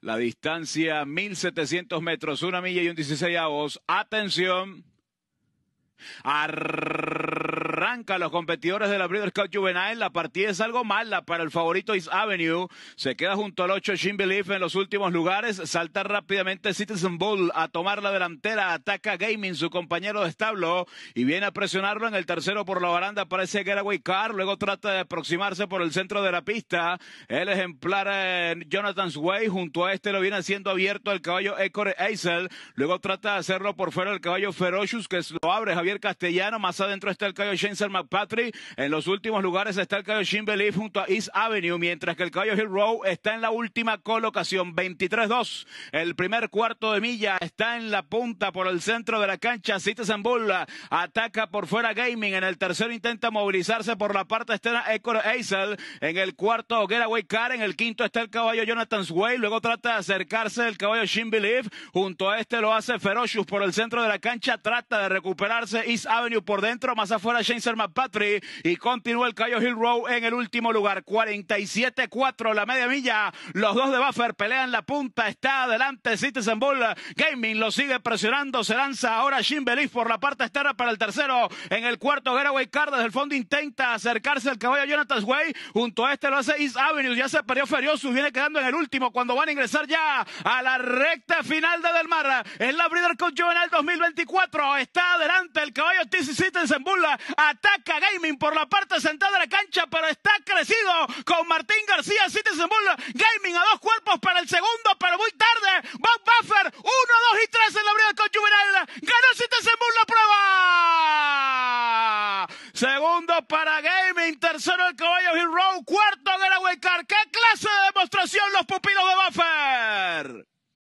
La distancia 1700 metros, una milla y un 16 avos. Atención. Arr los competidores de la Breeders' Cup Juvenile. La partida es algo mala para el favorito East Avenue. Se queda junto al 8 Jim Belief en los últimos lugares. Salta rápidamente Citizen Bull a tomar la delantera. Ataca Gaming, su compañero de establo, y viene a presionarlo en el tercero por la baranda. Aparece Getaway Car. Luego trata de aproximarse por el centro de la pista. El ejemplar eh, Jonathan's Way junto a este lo viene haciendo abierto el caballo Ecore Eisel. Luego trata de hacerlo por fuera el caballo Ferocious que lo abre Javier Castellano. Más adentro está el caballo Shane el McPatrick. En los últimos lugares está el caballo Shin junto a East Avenue, mientras que el caballo Hill Row está en la última colocación, 23-2. El primer cuarto de milla está en la punta por el centro de la cancha. Citizen Bull ataca por fuera Gaming. En el tercero intenta movilizarse por la parte externa Echo Eisel. En el cuarto, Getaway Car. En el quinto está el caballo Jonathan Sway. Luego trata de acercarse el caballo Shin Junto a este lo hace Ferocious por el centro de la cancha. Trata de recuperarse East Avenue por dentro. Más afuera, James y continúa el Cayo Hill Row en el último lugar. 47-4 la media milla. Los dos de Buffer pelean la punta. Está adelante Citizen Bull. Gaming lo sigue presionando. Se lanza ahora Jim Belief por la parte externa para el tercero. En el cuarto, Garaway Card desde el fondo intenta acercarse al caballo Jonathan Way. Junto a este lo hace East Avenue. Ya se perdió Feriosus. Viene quedando en el último cuando van a ingresar ya a la recta final de Del Mar. Es la Breeder con Juvenal 2024. Está adelante el caballo Citizen Bull. A ataca Gaming por la parte central de la cancha, pero está crecido con Martín García, Citizen Bull, Gaming a dos cuerpos para el segundo, pero muy tarde, Bob Buffer, 1, 2 y 3 en la brida con Juvenal, ganó Citizen Bull la prueba. Segundo para Gaming, tercero el Caballo Hill Road, cuarto la Car, ¿qué clase